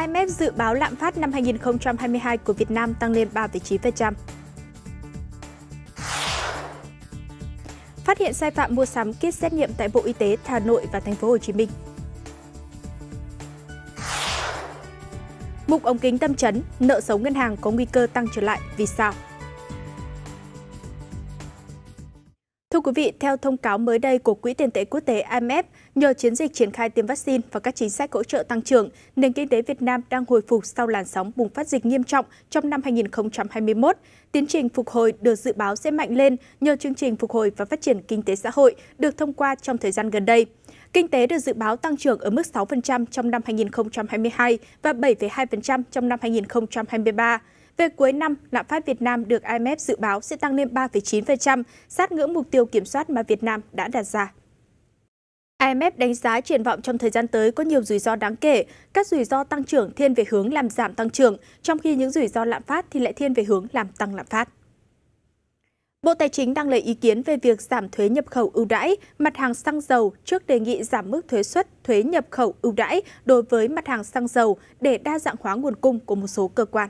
IMF dự báo lạm phát năm 2022 của Việt Nam tăng lên 3,9%. Phát hiện sai phạm mua sắm kit xét nghiệm tại Bộ Y tế Hà Nội và Thành phố Hồ Chí Minh. Mục ống kính tâm chấn, nợ xấu ngân hàng có nguy cơ tăng trở lại vì sao? Thưa quý vị, theo thông cáo mới đây của Quỹ tiền tệ quốc tế IMF, Nhờ chiến dịch triển khai tiêm vaccine và các chính sách hỗ trợ tăng trưởng, nền kinh tế Việt Nam đang hồi phục sau làn sóng bùng phát dịch nghiêm trọng trong năm 2021. Tiến trình phục hồi được dự báo sẽ mạnh lên nhờ chương trình phục hồi và phát triển kinh tế xã hội được thông qua trong thời gian gần đây. Kinh tế được dự báo tăng trưởng ở mức 6% trong năm 2022 và 7,2% trong năm 2023. Về cuối năm, lạm phát Việt Nam được IMF dự báo sẽ tăng lên 3,9%, sát ngưỡng mục tiêu kiểm soát mà Việt Nam đã đặt ra. IMF đánh giá triển vọng trong thời gian tới có nhiều rủi ro đáng kể. Các rủi ro tăng trưởng thiên về hướng làm giảm tăng trưởng, trong khi những rủi ro lạm phát thì lại thiên về hướng làm tăng lạm phát. Bộ Tài chính đang lấy ý kiến về việc giảm thuế nhập khẩu ưu đãi mặt hàng xăng dầu trước đề nghị giảm mức thuế suất thuế nhập khẩu ưu đãi đối với mặt hàng xăng dầu để đa dạng hóa nguồn cung của một số cơ quan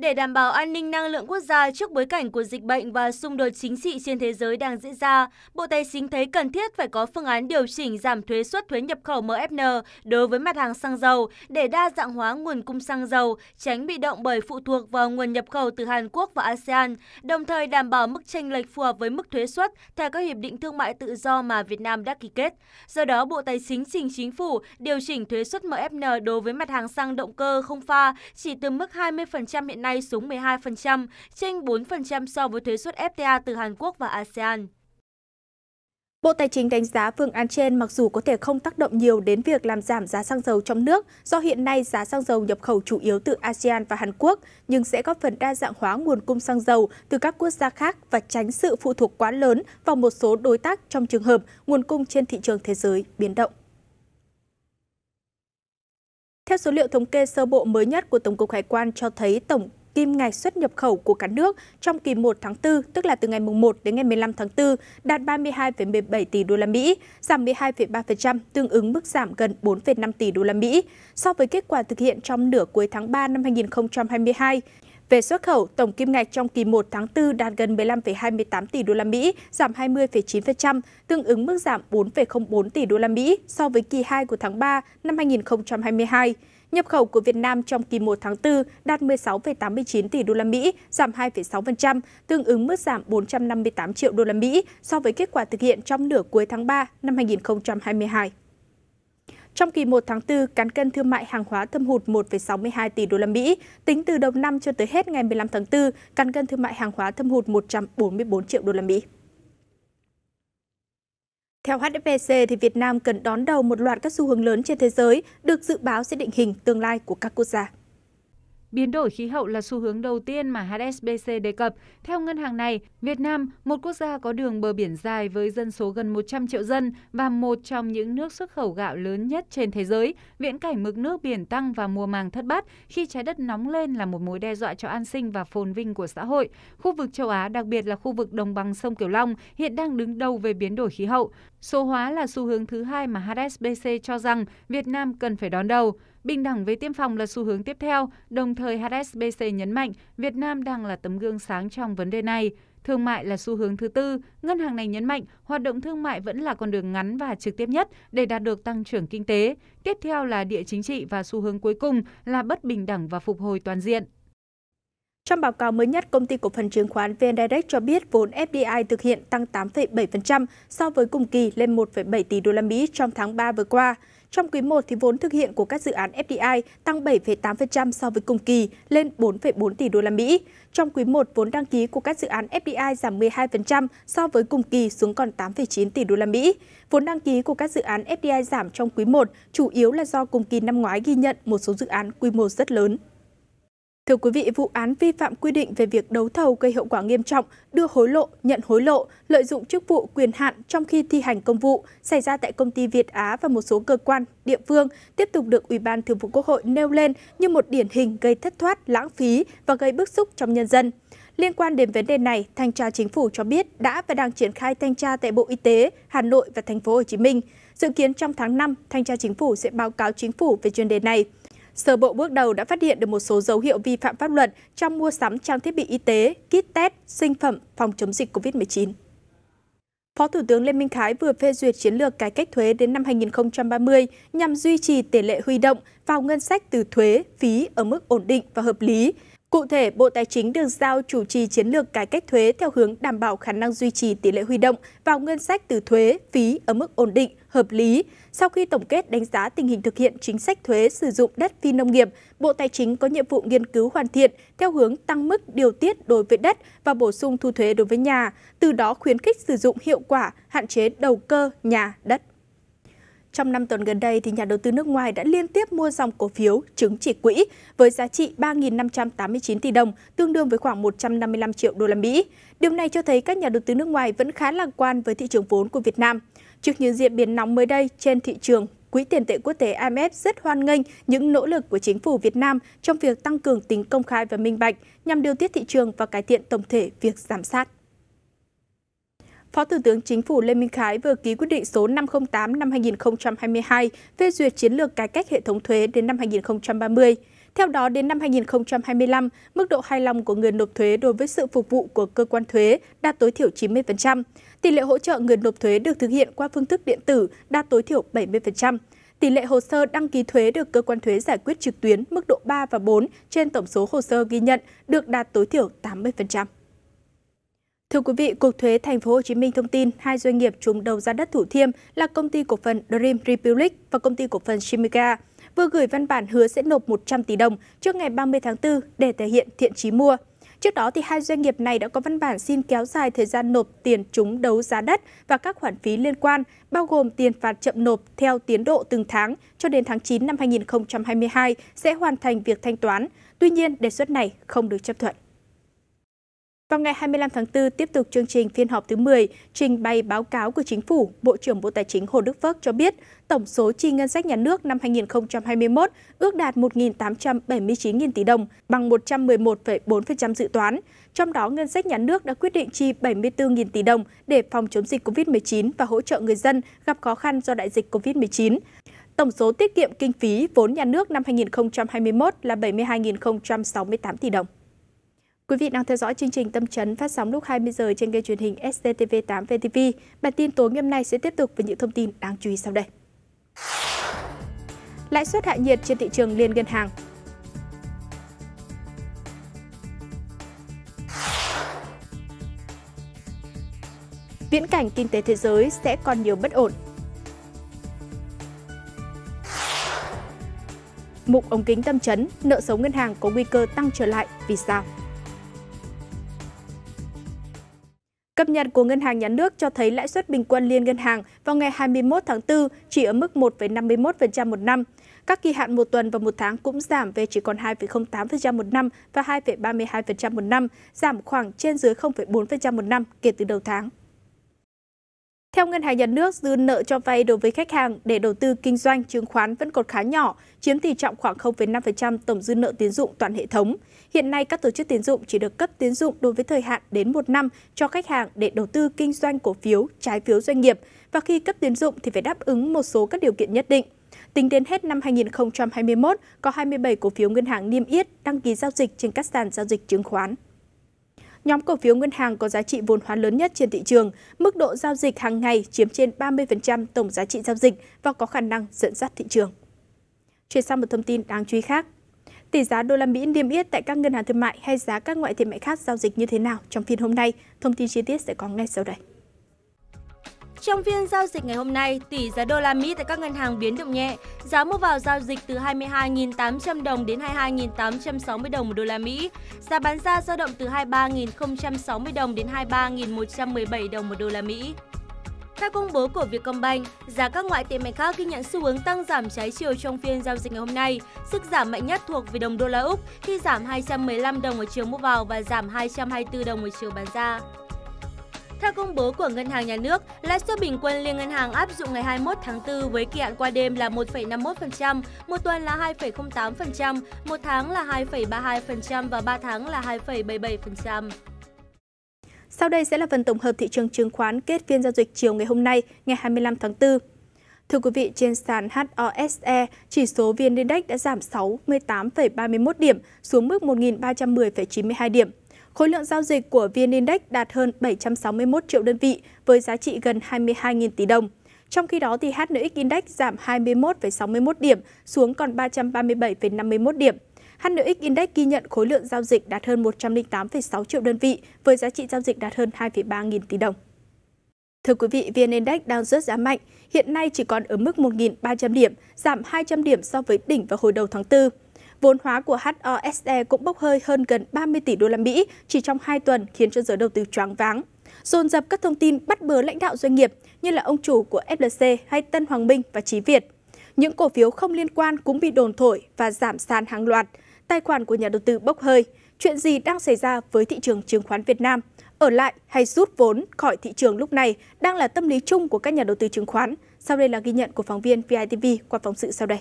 để đảm bảo an ninh năng lượng quốc gia trước bối cảnh của dịch bệnh và xung đột chính trị trên thế giới đang diễn ra, Bộ Tài chính thấy cần thiết phải có phương án điều chỉnh giảm thuế suất thuế nhập khẩu MFN đối với mặt hàng xăng dầu để đa dạng hóa nguồn cung xăng dầu, tránh bị động bởi phụ thuộc vào nguồn nhập khẩu từ Hàn Quốc và ASEAN, đồng thời đảm bảo mức chênh lệch phù hợp với mức thuế suất theo các hiệp định thương mại tự do mà Việt Nam đã ký kết. Do đó, Bộ Tài chính trình chính phủ điều chỉnh thuế suất MFN đối với mặt hàng xăng động cơ không pha chỉ từ mức 20% hiện nay nay xuống 12%, chênh 4% so với thuế suất FTA từ Hàn Quốc và ASEAN. Bộ Tài chính đánh giá phương án trên mặc dù có thể không tác động nhiều đến việc làm giảm giá xăng dầu trong nước do hiện nay giá xăng dầu nhập khẩu chủ yếu từ ASEAN và Hàn Quốc, nhưng sẽ góp phần đa dạng hóa nguồn cung xăng dầu từ các quốc gia khác và tránh sự phụ thuộc quá lớn vào một số đối tác trong trường hợp nguồn cung trên thị trường thế giới biến động. Theo số liệu thống kê sơ bộ mới nhất của Tổng cục Hải quan cho thấy tổng kim ngạch xuất nhập khẩu của cả nước trong kỳ 1 tháng 4, tức là từ ngày 1 đến ngày 15 tháng 4, đạt 32,17 tỷ đô la Mỹ, giảm 12,3%, tương ứng mức giảm gần 4,5 tỷ đô la Mỹ so với kết quả thực hiện trong nửa cuối tháng 3 năm 2022. Về xuất khẩu, tổng kim ngạch trong kỳ 1 tháng 4 đạt gần 15,28 tỷ đô la Mỹ, giảm 20,9%, tương ứng mức giảm 4,04 tỷ đô la Mỹ so với kỳ 2 của tháng 3 năm 2022. Nhập khẩu của Việt Nam trong kỳ 1 tháng 4 đạt 16,89 tỷ đô la Mỹ, giảm 2,6%, tương ứng mức giảm 458 triệu đô la Mỹ so với kết quả thực hiện trong nửa cuối tháng 3 năm 2022. Trong kỳ 1 tháng 4, cán cân thương mại hàng hóa thâm hụt 1,62 tỷ đô la Mỹ. Tính từ đầu năm cho tới hết ngày 15 tháng 4, cán cân thương mại hàng hóa thâm hụt 144 triệu đô la Mỹ. Theo HSBC, thì Việt Nam cần đón đầu một loạt các xu hướng lớn trên thế giới được dự báo sẽ định hình tương lai của các quốc gia. Biến đổi khí hậu là xu hướng đầu tiên mà HSBC đề cập. Theo ngân hàng này, Việt Nam, một quốc gia có đường bờ biển dài với dân số gần 100 triệu dân và một trong những nước xuất khẩu gạo lớn nhất trên thế giới, viễn cảnh mực nước biển tăng và mùa màng thất bát khi trái đất nóng lên là một mối đe dọa cho an sinh và phồn vinh của xã hội. Khu vực châu Á, đặc biệt là khu vực đồng bằng sông Kiều Long, hiện đang đứng đầu về biến đổi khí hậu. Số hóa là xu hướng thứ hai mà HSBC cho rằng Việt Nam cần phải đón đầu. Bình đẳng về tiêm phòng là xu hướng tiếp theo, đồng thời HSBC nhấn mạnh Việt Nam đang là tấm gương sáng trong vấn đề này. Thương mại là xu hướng thứ tư, ngân hàng này nhấn mạnh hoạt động thương mại vẫn là con đường ngắn và trực tiếp nhất để đạt được tăng trưởng kinh tế. Tiếp theo là địa chính trị và xu hướng cuối cùng là bất bình đẳng và phục hồi toàn diện. Trong báo cáo mới nhất, công ty cổ phần chứng khoán VN Direct cho biết vốn FDI thực hiện tăng 8,7% so với cùng kỳ lên 1,7 tỷ đô la Mỹ trong tháng 3 vừa qua. Trong quý 1 thì vốn thực hiện của các dự án FDI tăng 7,8% so với cùng kỳ lên 4,4 tỷ đô la Mỹ. Trong quý 1 vốn đăng ký của các dự án FDI giảm 12% so với cùng kỳ xuống còn 8,9 tỷ đô la Mỹ. Vốn đăng ký của các dự án FDI giảm trong quý 1 chủ yếu là do cùng kỳ năm ngoái ghi nhận một số dự án quy mô rất lớn. Thưa quý vị, vụ án vi phạm quy định về việc đấu thầu gây hậu quả nghiêm trọng, đưa hối lộ, nhận hối lộ, lợi dụng chức vụ quyền hạn trong khi thi hành công vụ xảy ra tại công ty Việt Á và một số cơ quan, địa phương tiếp tục được Ủy ban Thường vụ Quốc hội nêu lên như một điển hình gây thất thoát, lãng phí và gây bức xúc trong nhân dân. Liên quan đến vấn đề này, thanh tra chính phủ cho biết đã và đang triển khai thanh tra tại Bộ Y tế, Hà Nội và thành phố Hồ Chí Minh. Dự kiến trong tháng 5, thanh tra chính phủ sẽ báo cáo chính phủ về chuyên đề này. Sở bộ bước đầu đã phát hiện được một số dấu hiệu vi phạm pháp luật trong mua sắm trang thiết bị y tế, kit test, sinh phẩm phòng chống dịch COVID-19. Phó Thủ tướng Lê Minh Khái vừa phê duyệt chiến lược cải cách thuế đến năm 2030 nhằm duy trì tỷ lệ huy động vào ngân sách từ thuế, phí ở mức ổn định và hợp lý. Cụ thể, Bộ Tài chính được giao chủ trì chiến lược cải cách thuế theo hướng đảm bảo khả năng duy trì tỷ lệ huy động vào ngân sách từ thuế, phí ở mức ổn định hợp lý. Sau khi tổng kết đánh giá tình hình thực hiện chính sách thuế sử dụng đất phi nông nghiệp, Bộ Tài chính có nhiệm vụ nghiên cứu hoàn thiện theo hướng tăng mức điều tiết đối với đất và bổ sung thu thuế đối với nhà, từ đó khuyến khích sử dụng hiệu quả, hạn chế đầu cơ nhà đất. Trong năm tuần gần đây, thì nhà đầu tư nước ngoài đã liên tiếp mua dòng cổ phiếu, chứng chỉ quỹ với giá trị 3.589 tỷ đồng, tương đương với khoảng 155 triệu đô la Mỹ. Điều này cho thấy các nhà đầu tư nước ngoài vẫn khá lạc quan với thị trường vốn của Việt Nam. Trước những diễn biến nóng mới đây trên thị trường, Quỹ tiền tệ quốc tế IMF rất hoan nghênh những nỗ lực của chính phủ Việt Nam trong việc tăng cường tính công khai và minh bạch nhằm điều tiết thị trường và cải thiện tổng thể việc giám sát. Phó Thủ tướng Chính phủ Lê Minh Khái vừa ký quyết định số 508 năm 2022 phê duyệt chiến lược cải cách hệ thống thuế đến năm 2030. Theo đó, đến năm 2025, mức độ hài lòng của người nộp thuế đối với sự phục vụ của cơ quan thuế đạt tối thiểu 90%. Tỷ lệ hỗ trợ người nộp thuế được thực hiện qua phương thức điện tử đạt tối thiểu 70%. Tỷ lệ hồ sơ đăng ký thuế được cơ quan thuế giải quyết trực tuyến mức độ 3 và 4 trên tổng số hồ sơ ghi nhận được đạt tối thiểu 80%. Thưa quý vị, Cục Thuế Thành phố Hồ Chí Minh thông tin hai doanh nghiệp trúng đầu giá đất Thủ Thiêm là công ty cổ phần Dream Republic và công ty cổ phần Shimiga vừa gửi văn bản hứa sẽ nộp 100 tỷ đồng trước ngày 30 tháng 4 để thể hiện thiện chí mua. Trước đó, thì hai doanh nghiệp này đã có văn bản xin kéo dài thời gian nộp tiền trúng đấu giá đất và các khoản phí liên quan, bao gồm tiền phạt chậm nộp theo tiến độ từng tháng cho đến tháng 9 năm 2022 sẽ hoàn thành việc thanh toán. Tuy nhiên, đề xuất này không được chấp thuận. Vào ngày 25 tháng 4, tiếp tục chương trình phiên họp thứ 10, trình bày báo cáo của Chính phủ, Bộ trưởng Bộ Tài chính Hồ Đức Phước cho biết tổng số chi ngân sách nhà nước năm 2021 ước đạt 1.879.000 tỷ đồng, bằng 111,4% dự toán. Trong đó, ngân sách nhà nước đã quyết định chi 74.000 tỷ đồng để phòng chống dịch COVID-19 và hỗ trợ người dân gặp khó khăn do đại dịch COVID-19. Tổng số tiết kiệm kinh phí vốn nhà nước năm 2021 là 72.068 tỷ đồng. Quý vị đang theo dõi chương trình Tâm Trấn phát sóng lúc 20 giờ trên kênh truyền hình SCTV8 VTV. Bản tin tối ngày hôm nay sẽ tiếp tục với những thông tin đáng chú ý sau đây. Lãi suất hạ nhiệt trên thị trường liên ngân hàng Viễn cảnh kinh tế thế giới sẽ còn nhiều bất ổn. Mục ống kính tâm chấn, nợ xấu ngân hàng có nguy cơ tăng trở lại vì sao? Cập nhật của Ngân hàng Nhà nước cho thấy lãi suất bình quân liên ngân hàng vào ngày 21 tháng 4 chỉ ở mức 1,51% một năm. Các kỳ hạn một tuần và một tháng cũng giảm về chỉ còn 2,08% một năm và 2,32% một năm, giảm khoảng trên dưới 0,4% một năm kể từ đầu tháng. Theo Ngân hàng Nhà nước, dư nợ cho vay đối với khách hàng để đầu tư kinh doanh chứng khoán vẫn còn khá nhỏ, chiếm tỷ trọng khoảng 0,5% tổng dư nợ tín dụng toàn hệ thống. Hiện nay, các tổ chức tiến dụng chỉ được cấp tiến dụng đối với thời hạn đến một năm cho khách hàng để đầu tư kinh doanh cổ phiếu, trái phiếu doanh nghiệp và khi cấp tiến dụng thì phải đáp ứng một số các điều kiện nhất định. Tính đến hết năm 2021, có 27 cổ phiếu ngân hàng niêm yết đăng ký giao dịch trên các sàn giao dịch chứng khoán nhóm cổ phiếu ngân hàng có giá trị vốn hóa lớn nhất trên thị trường, mức độ giao dịch hàng ngày chiếm trên 30% tổng giá trị giao dịch và có khả năng dẫn dắt thị trường. Chuyển sang một thông tin đáng chú ý khác. Tỷ giá đô la Mỹ niêm yết tại các ngân hàng thương mại hay giá các ngoại tệ mại khác giao dịch như thế nào trong phiên hôm nay? Thông tin chi tiết sẽ có ngay sau đây. Trong phiên giao dịch ngày hôm nay, tỷ giá đô la Mỹ tại các ngân hàng biến động nhẹ. Giá mua vào giao dịch từ 22.800 đồng đến 22.860 đồng một đô la Mỹ. Giá bán ra dao động từ 23.060 đồng đến 23.117 đồng một đô la Mỹ. Theo công bố của Vietcombank, giá các ngoại tệ mạnh khác ghi nhận xu hướng tăng giảm trái chiều trong phiên giao dịch ngày hôm nay. Sức giảm mạnh nhất thuộc về đồng đô la Úc khi giảm 215 đồng ở chiều mua vào và giảm 224 đồng ở chiều bán ra. Theo công bố của Ngân hàng Nhà nước, lãi suất bình quân liên ngân hàng áp dụng ngày 21 tháng 4 với kỳ hạn qua đêm là 1,51%, một tuần là 2,08%, một tháng là 2,32% và 3 tháng là 2,77%. Sau đây sẽ là phần tổng hợp thị trường chứng khoán kết phiên giao dịch chiều ngày hôm nay, ngày 25 tháng 4. Thưa quý vị, trên sàn HOSE, chỉ số VN Index đã giảm 68,31 điểm xuống mức 1.310,92 điểm. Khối lượng giao dịch của VN Index đạt hơn 761 triệu đơn vị với giá trị gần 22.000 tỷ đồng. Trong khi đó thì HNX Index giảm 21,61 điểm xuống còn 337,51 điểm. HNX Index ghi nhận khối lượng giao dịch đạt hơn 108,6 triệu đơn vị với giá trị giao dịch đạt hơn 2,3 nghìn tỷ đồng. Thưa quý vị, VN Index đang rớt giá mạnh, hiện nay chỉ còn ở mức 1.300 điểm, giảm 200 điểm so với đỉnh vào hồi đầu tháng 4. Vốn hóa của HOSE cũng bốc hơi hơn gần 30 tỷ đô la Mỹ chỉ trong 2 tuần khiến cho giới đầu tư choáng váng. Dồn dập các thông tin bắt bớ lãnh đạo doanh nghiệp như là ông chủ của FLC hay Tân Hoàng Minh và Chí Việt. Những cổ phiếu không liên quan cũng bị đồn thổi và giảm sàn hàng loạt, tài khoản của nhà đầu tư bốc hơi, chuyện gì đang xảy ra với thị trường chứng khoán Việt Nam, ở lại hay rút vốn khỏi thị trường lúc này đang là tâm lý chung của các nhà đầu tư chứng khoán. Sau đây là ghi nhận của phóng viên VITV qua phóng sự sau đây.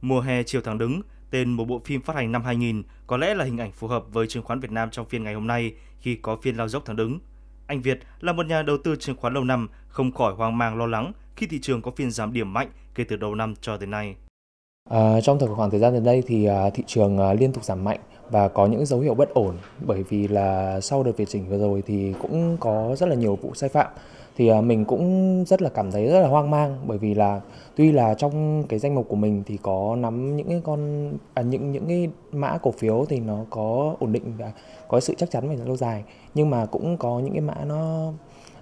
Mùa hè chiều tháng đứng, tên một bộ phim phát hành năm 2000 có lẽ là hình ảnh phù hợp với chứng khoán Việt Nam trong phiên ngày hôm nay khi có phiên lao dốc tháng đứng. Anh Việt là một nhà đầu tư chứng khoán lâu năm, không khỏi hoang mang lo lắng khi thị trường có phiên giảm điểm mạnh kể từ đầu năm cho tới nay. À, trong thời khoảng thời gian gần đây thì à, thị trường à, liên tục giảm mạnh và có những dấu hiệu bất ổn bởi vì là sau đợt điều chỉnh vừa rồi thì cũng có rất là nhiều vụ sai phạm thì à, mình cũng rất là cảm thấy rất là hoang mang bởi vì là tuy là trong cái danh mục của mình thì có nắm những cái con à, những những cái mã cổ phiếu thì nó có ổn định và có sự chắc chắn về lâu dài nhưng mà cũng có những cái mã nó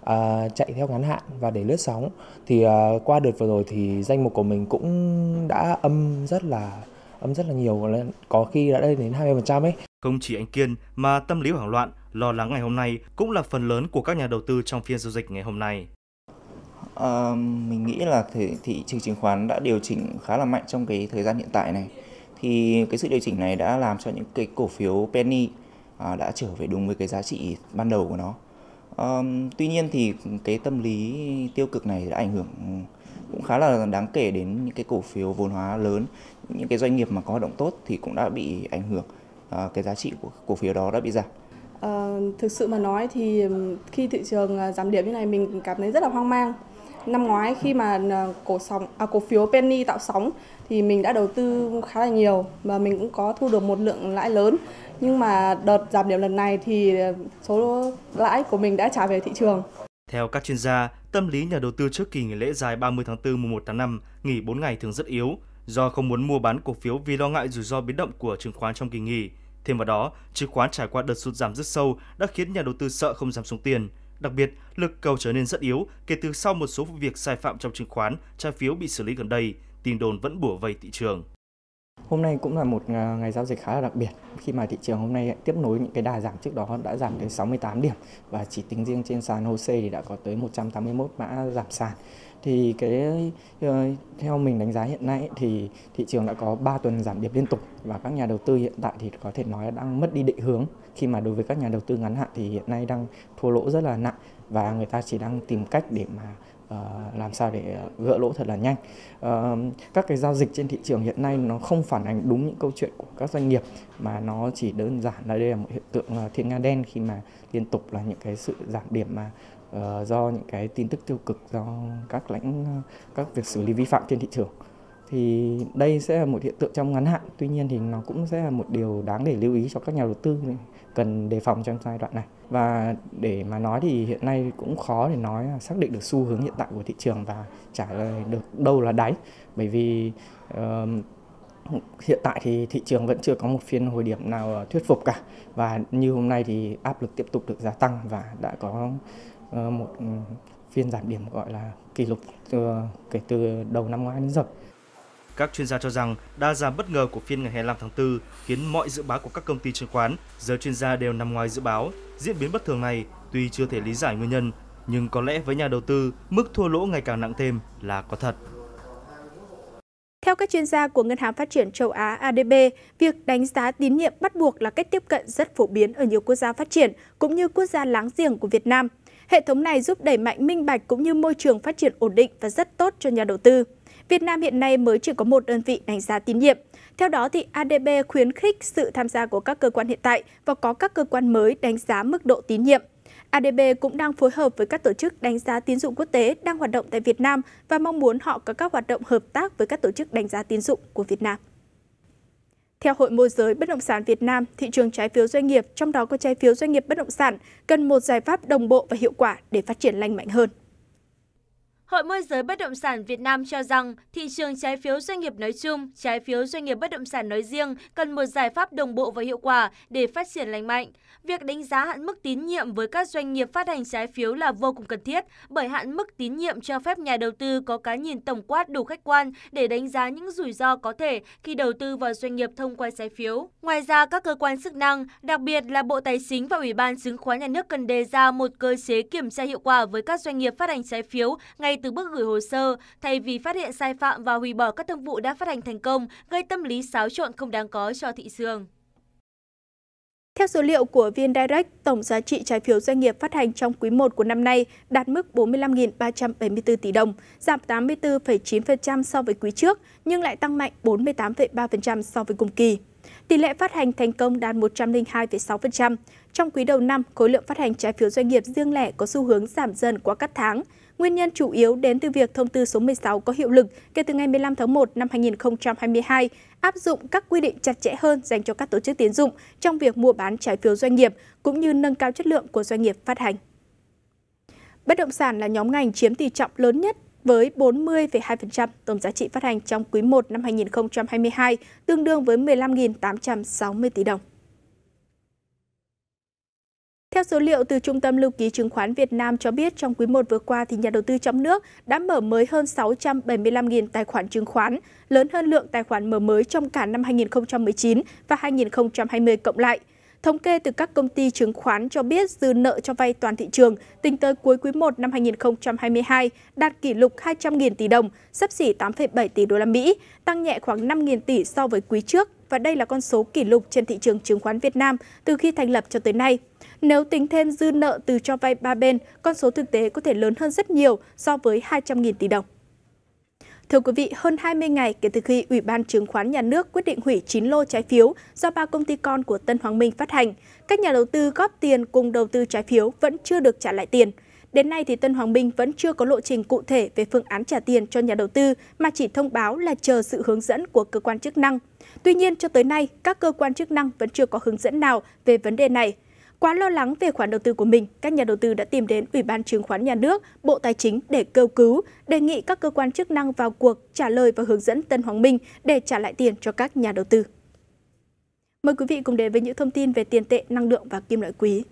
à, chạy theo ngắn hạn và để lướt sóng thì à, qua đợt vừa rồi thì danh mục của mình cũng đã âm rất là âm rất là nhiều có khi đã lên đến 20% ấy. Không chỉ anh Kiên mà tâm lý hoảng loạn, lo lắng ngày hôm nay cũng là phần lớn của các nhà đầu tư trong phiên giao dịch ngày hôm nay. À, mình nghĩ là thị, thị trường chứng khoán đã điều chỉnh khá là mạnh trong cái thời gian hiện tại này. Thì cái sự điều chỉnh này đã làm cho những cái cổ phiếu penny à, đã trở về đúng với cái giá trị ban đầu của nó um, tuy nhiên thì cái tâm lý tiêu cực này đã ảnh hưởng cũng khá là đáng kể đến những cái cổ phiếu vốn hóa lớn những cái doanh nghiệp mà có hoạt động tốt thì cũng đã bị ảnh hưởng uh, cái giá trị của cổ phiếu đó đã bị giảm À, thực sự mà nói thì khi thị trường ờ, giảm điểm như này mình cảm thấy rất là hoang mang năm ngoái khi mà ờ, cổ sóng à, cổ phiếu penny tạo sóng thì mình đã đầu tư khá là nhiều và mình cũng có thu được một lượng lãi lớn nhưng mà đợt giảm điểm lần này thì ờ, số lãi của mình đã trả về thị trường. Theo các chuyên gia, tâm lý nhà đầu tư trước kỳ nghỉ lễ dài 30 tháng 4 mùng 1 tháng 5 nghỉ 4 ngày thường rất yếu do không muốn mua bán cổ phiếu vì lo ngại rủi ro biến động của chứng khoán trong kỳ nghỉ. Thêm vào đó, chứng khoán trải qua đợt sụt giảm rất sâu đã khiến nhà đầu tư sợ không dám xuống tiền. Đặc biệt, lực cầu trở nên rất yếu kể từ sau một số vụ việc sai phạm trong chứng khoán, trái phiếu bị xử lý gần đây, tin đồn vẫn bủa vây thị trường. Hôm nay cũng là một à, ngày giao dịch khá là đặc biệt khi mà thị trường hôm nay tiếp nối những cái đà giảm trước đó đã giảm tới 68 điểm và chỉ tính riêng trên sàn HOSE thì đã có tới 181 mã giảm sàn. Thì cái ờ, theo mình đánh giá hiện nay thì thị trường đã có 3 tuần giảm điểm liên tục và các nhà đầu tư hiện tại thì có thể nói đang mất đi định hướng khi mà đối với các nhà đầu tư ngắn hạn thì hiện nay đang thua lỗ rất là nặng và người ta chỉ đang tìm cách để mà Uh, làm sao để ờ, gỡ lỗ thật là nhanh. Uh, các cái giao dịch trên thị trường hiện nay nó không phản ánh đúng những câu chuyện của các doanh nghiệp mà nó chỉ đơn giản là đây là một hiện tượng thiên nga đen khi mà liên tục là những cái sự giảm điểm mà uh, do những cái tin tức tiêu cực do các lãnh các việc xử lý vi phạm trên thị trường thì đây sẽ là một hiện tượng trong ngắn hạn tuy nhiên thì nó cũng sẽ là một điều đáng để lưu ý cho các nhà đầu tư này. cần đề phòng trong giai đoạn này và để mà nói thì hiện nay cũng khó để nói xác định được xu hướng hiện tại của thị trường và trả lời được đâu là đáy bởi vì uh, hiện tại thì thị trường vẫn chưa có một phiên hồi điểm nào thuyết phục cả và như hôm nay thì áp lực tiếp tục được gia tăng và đã có ờ, một phiên giảm điểm gọi là kỷ lục từ, ờ, kể từ đầu năm ngoái đến giờ các chuyên gia cho rằng đa giảm bất ngờ của phiên ngày 25 tháng 4 khiến mọi dự báo của các công ty chứng khoán, giới chuyên gia đều nằm ngoài dự báo. Diễn biến bất thường này tuy chưa thể lý giải nguyên nhân, nhưng có lẽ với nhà đầu tư, mức thua lỗ ngày càng nặng thêm là có thật. Theo các chuyên gia của Ngân hàng Phát triển châu Á ADB, việc đánh giá tín nhiệm bắt buộc là cách tiếp cận rất phổ biến ở nhiều quốc gia phát triển cũng như quốc gia láng giềng của Việt Nam. Hệ thống này giúp đẩy mạnh minh bạch cũng như môi trường phát triển ổn định và rất tốt cho nhà đầu tư. Việt Nam hiện nay mới chỉ có một đơn vị đánh giá tín nhiệm. Theo đó, thì ADB khuyến khích sự tham gia của các cơ quan hiện tại và có các cơ quan mới đánh giá mức độ tín nhiệm. ADB cũng đang phối hợp với các tổ chức đánh giá tín dụng quốc tế đang hoạt động tại Việt Nam và mong muốn họ có các hoạt động hợp tác với các tổ chức đánh giá tín dụng của Việt Nam. Theo Hội môi giới bất động sản Việt Nam, thị trường trái phiếu doanh nghiệp, trong đó có trái phiếu doanh nghiệp bất động sản, cần một giải pháp đồng bộ và hiệu quả để phát triển lành mạnh hơn. Hội môi giới bất động sản Việt Nam cho rằng thị trường trái phiếu doanh nghiệp nói chung, trái phiếu doanh nghiệp bất động sản nói riêng cần một giải pháp đồng bộ và hiệu quả để phát triển lành mạnh. Việc đánh giá hạn mức tín nhiệm với các doanh nghiệp phát hành trái phiếu là vô cùng cần thiết bởi hạn mức tín nhiệm cho phép nhà đầu tư có cái nhìn tổng quát đủ khách quan để đánh giá những rủi ro có thể khi đầu tư vào doanh nghiệp thông qua trái phiếu. Ngoài ra, các cơ quan chức năng, đặc biệt là Bộ Tài chính và Ủy ban Chứng khoán Nhà nước cần đề ra một cơ chế kiểm tra hiệu quả với các doanh nghiệp phát hành trái phiếu ngay từ bước gửi hồ sơ, thay vì phát hiện sai phạm và hủy bỏ các thương vụ đã phát hành thành công, gây tâm lý xáo trộn không đáng có cho thị trường. Theo số liệu của VNDirect, tổng giá trị trái phiếu doanh nghiệp phát hành trong quý 1 của năm nay đạt mức 45.374 tỷ đồng, giảm 84,9% so với quý trước nhưng lại tăng mạnh 48,3% so với cùng kỳ. Tỷ lệ phát hành thành công đạt 102,6%. Trong quý đầu năm, khối lượng phát hành trái phiếu doanh nghiệp riêng lẻ có xu hướng giảm dần qua các tháng. Nguyên nhân chủ yếu đến từ việc thông tư số 16 có hiệu lực kể từ ngày 15 tháng 1 năm 2022, áp dụng các quy định chặt chẽ hơn dành cho các tổ chức tiến dụng trong việc mua bán trái phiếu doanh nghiệp cũng như nâng cao chất lượng của doanh nghiệp phát hành. Bất động sản là nhóm ngành chiếm tỷ trọng lớn nhất với 40,2% tổng giá trị phát hành trong quý 1 năm 2022, tương đương với 15.860 tỷ đồng. Theo số liệu từ Trung tâm Lưu ký Chứng khoán Việt Nam cho biết, trong quý 1 vừa qua, thì nhà đầu tư trong nước đã mở mới hơn 675.000 tài khoản chứng khoán, lớn hơn lượng tài khoản mở mới trong cả năm 2019 và 2020 cộng lại – Thống kê từ các công ty chứng khoán cho biết dư nợ cho vay toàn thị trường tính tới cuối quý 1 năm 2022 đạt kỷ lục 200.000 tỷ đồng, sấp xỉ 8,7 tỷ đô la Mỹ, tăng nhẹ khoảng 5.000 tỷ so với quý trước và đây là con số kỷ lục trên thị trường chứng khoán Việt Nam từ khi thành lập cho tới nay. Nếu tính thêm dư nợ từ cho vay ba bên, con số thực tế có thể lớn hơn rất nhiều so với 200.000 tỷ đồng. Thưa quý vị, hơn 20 ngày kể từ khi Ủy ban Chứng khoán Nhà nước quyết định hủy 9 lô trái phiếu do ba công ty con của Tân Hoàng Minh phát hành, các nhà đầu tư góp tiền cùng đầu tư trái phiếu vẫn chưa được trả lại tiền. Đến nay thì Tân Hoàng Minh vẫn chưa có lộ trình cụ thể về phương án trả tiền cho nhà đầu tư mà chỉ thông báo là chờ sự hướng dẫn của cơ quan chức năng. Tuy nhiên cho tới nay, các cơ quan chức năng vẫn chưa có hướng dẫn nào về vấn đề này. Quá lo lắng về khoản đầu tư của mình, các nhà đầu tư đã tìm đến Ủy ban Chứng khoán Nhà nước, Bộ Tài chính để kêu cứu, đề nghị các cơ quan chức năng vào cuộc trả lời và hướng dẫn Tân Hoàng Minh để trả lại tiền cho các nhà đầu tư. Mời quý vị cùng đến với những thông tin về tiền tệ, năng lượng và kim loại quý.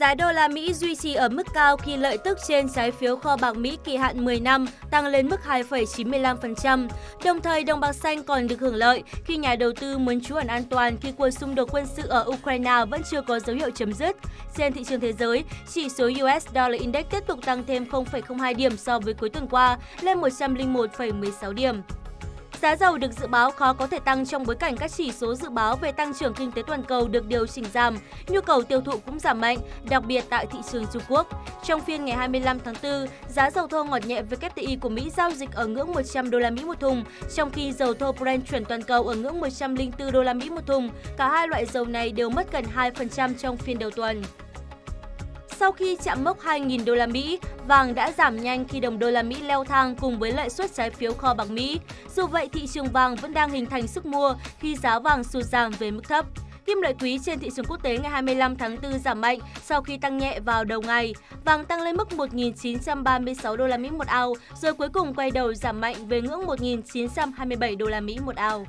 Giá đô la Mỹ duy trì ở mức cao khi lợi tức trên trái phiếu kho bạc Mỹ kỳ hạn 10 năm tăng lên mức 2,95%. Đồng thời, đồng bạc xanh còn được hưởng lợi khi nhà đầu tư muốn trú ẩn an toàn khi cuộc xung đột quân sự ở Ukraine vẫn chưa có dấu hiệu chấm dứt. Trên thị trường thế giới, chỉ số US Dollar Index tiếp tục tăng thêm 0,02 điểm so với cuối tuần qua lên 101,16 điểm. Giá dầu được dự báo khó có thể tăng trong bối cảnh các chỉ số dự báo về tăng trưởng kinh tế toàn cầu được điều chỉnh giảm, nhu cầu tiêu thụ cũng giảm mạnh, đặc biệt tại thị trường Trung Quốc. Trong phiên ngày 25 tháng 4, giá dầu thô ngọt nhẹ WTI của Mỹ giao dịch ở ngưỡng 100 đô la Mỹ một thùng, trong khi dầu thô Brent chuẩn toàn cầu ở ngưỡng 104 đô la Mỹ một thùng. Cả hai loại dầu này đều mất gần 2% trong phiên đầu tuần sau khi chạm mốc 2.000 đô la Mỹ, vàng đã giảm nhanh khi đồng đô la Mỹ leo thang cùng với lãi suất trái phiếu kho bạc Mỹ. Dù vậy, thị trường vàng vẫn đang hình thành sức mua khi giá vàng sụt giảm về mức thấp. Kim loại quý trên thị trường quốc tế ngày 25 tháng 4 giảm mạnh sau khi tăng nhẹ vào đầu ngày. Vàng tăng lên mức 1.936 đô la Mỹ một ao, rồi cuối cùng quay đầu giảm mạnh về ngưỡng 1.927 đô la Mỹ một ao.